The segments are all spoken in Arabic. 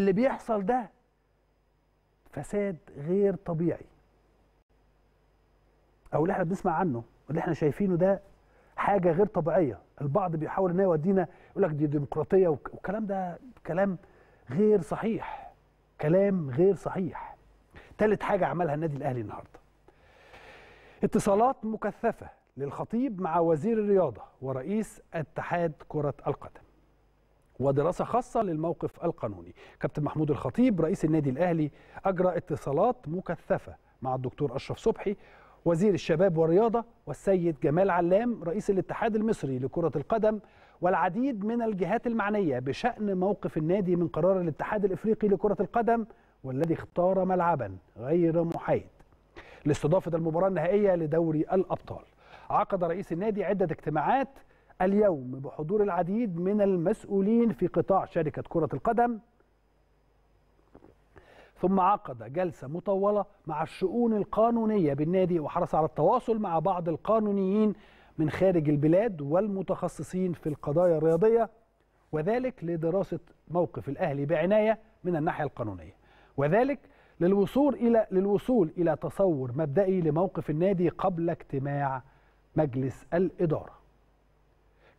اللي بيحصل ده فساد غير طبيعي او اللي احنا بنسمع عنه واللي احنا شايفينه ده حاجه غير طبيعيه البعض بيحاول ان يودينا يقول لك دي ديمقراطيه والكلام ده كلام غير صحيح كلام غير صحيح تالت حاجه عملها النادي الاهلي النهارده اتصالات مكثفه للخطيب مع وزير الرياضه ورئيس اتحاد كره القدم ودراسه خاصه للموقف القانوني. كابتن محمود الخطيب رئيس النادي الاهلي اجرى اتصالات مكثفه مع الدكتور اشرف صبحي وزير الشباب والرياضه والسيد جمال علام رئيس الاتحاد المصري لكره القدم والعديد من الجهات المعنيه بشان موقف النادي من قرار الاتحاد الافريقي لكره القدم والذي اختار ملعبا غير محايد لاستضافه المباراه النهائيه لدوري الابطال. عقد رئيس النادي عده اجتماعات اليوم بحضور العديد من المسؤولين في قطاع شركة كرة القدم ثم عقد جلسة مطولة مع الشؤون القانونية بالنادي وحرص على التواصل مع بعض القانونيين من خارج البلاد والمتخصصين في القضايا الرياضية وذلك لدراسة موقف الأهلي بعناية من الناحية القانونية وذلك للوصول إلى للوصول إلى تصور مبدئي لموقف النادي قبل اجتماع مجلس الإدارة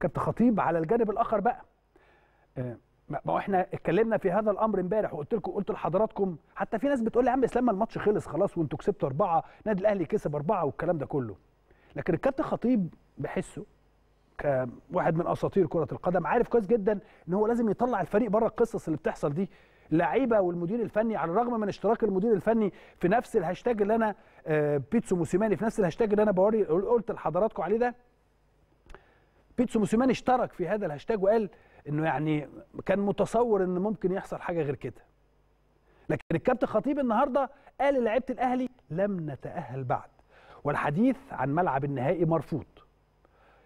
كابتن خطيب على الجانب الاخر بقى آه، ما احنا اتكلمنا في هذا الامر امبارح وقلت لكم قلت لحضراتكم حتى في ناس بتقول لي يا عم اسلام الماتش خلص خلاص وانتوا كسبتوا اربعه النادي الاهلي كسب اربعه والكلام ده كله لكن الكابتن خطيب بحسه كواحد من اساطير كره القدم عارف كويس جدا ان هو لازم يطلع الفريق بره القصص اللي بتحصل دي اللعيبه والمدير الفني على الرغم من اشتراك المدير الفني في نفس الهاشتاج اللي انا آه، بيتسو موسيماني في نفس الهاشتاج اللي انا بوري قلت لحضراتكم عليه ده بيتسو موسيماني اشترك في هذا الهاشتاج وقال انه يعني كان متصور ان ممكن يحصل حاجه غير كده لكن الكابتن خطيب النهارده قال للاعيبه الاهلي لم نتاهل بعد والحديث عن ملعب النهائي مرفوض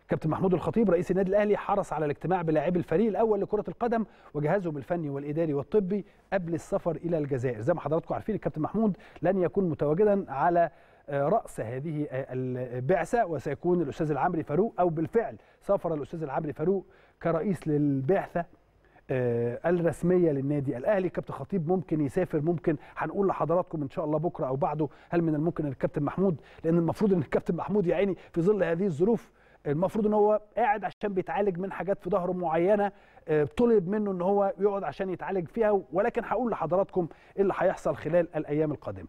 كابتن محمود الخطيب رئيس النادي الاهلي حرص على الاجتماع بلاعبي الفريق الاول لكره القدم وجهازهم الفني والاداري والطبي قبل السفر الى الجزائر زي ما حضراتكم عارفين الكابتن محمود لن يكون متواجدا على رأس هذه البعثة وسيكون الأستاذ العمري فاروق أو بالفعل سافر الأستاذ العمري فاروق كرئيس للبعثة آه، الرسميه للنادي الاهلي كابتن خطيب ممكن يسافر ممكن هنقول لحضراتكم ان شاء الله بكره او بعده هل من الممكن ان الكابتن محمود لان المفروض ان الكابتن محمود يا عيني في ظل هذه الظروف المفروض ان هو قاعد عشان بيتعالج من حاجات في ظهره معينه آه، طلب منه ان هو يقعد عشان يتعالج فيها ولكن هقول لحضراتكم ايه اللي هيحصل خلال الايام القادمه